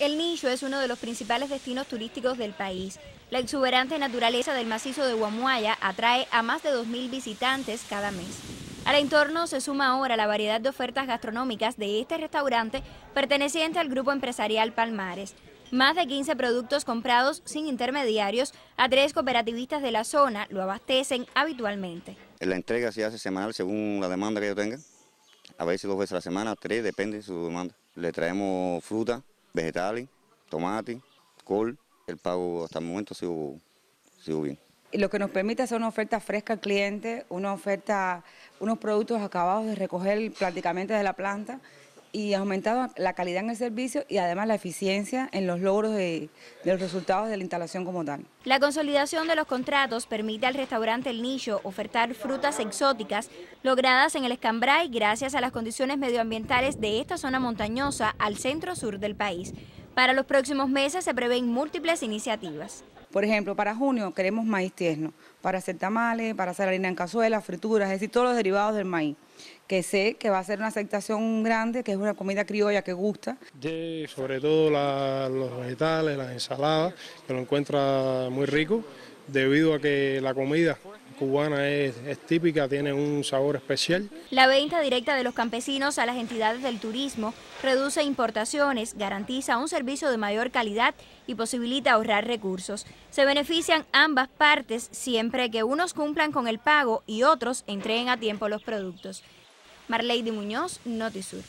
El Nicho es uno de los principales destinos turísticos del país. La exuberante naturaleza del macizo de Huamuaya atrae a más de 2.000 visitantes cada mes. Al entorno se suma ahora la variedad de ofertas gastronómicas de este restaurante perteneciente al grupo empresarial Palmares. Más de 15 productos comprados sin intermediarios a tres cooperativistas de la zona lo abastecen habitualmente. La entrega se hace semanal según la demanda que yo tenga, a veces dos veces a la semana, tres, depende de su demanda. Le traemos fruta, vegetales, tomate, col. El pago hasta el momento ha sido, ha bien lo que nos permite hacer una oferta fresca al cliente, una oferta, unos productos acabados de recoger prácticamente de la planta y aumentado la calidad en el servicio y además la eficiencia en los logros de, los resultados de la instalación como tal. La consolidación de los contratos permite al restaurante El Nicho ofertar frutas exóticas logradas en el Escambray gracias a las condiciones medioambientales de esta zona montañosa al centro sur del país. Para los próximos meses se prevén múltiples iniciativas. Por ejemplo, para junio queremos maíz tierno, para hacer tamales, para hacer harina en cazuela, frituras, es decir, todos los derivados del maíz, que sé que va a ser una aceptación grande, que es una comida criolla que gusta. sobre todo los vegetales, las ensaladas, que lo encuentra muy rico, debido a que la comida cubana es, típica, tiene un sabor especial. La venta directa de los campesinos a las entidades del turismo reduce importaciones, garantiza un servicio de mayor calidad y posibilita ahorrar recursos. Se benefician ambas partes siempre que unos cumplan con el pago y otros entreguen a tiempo los productos. Marley de Muñoz, Notisur.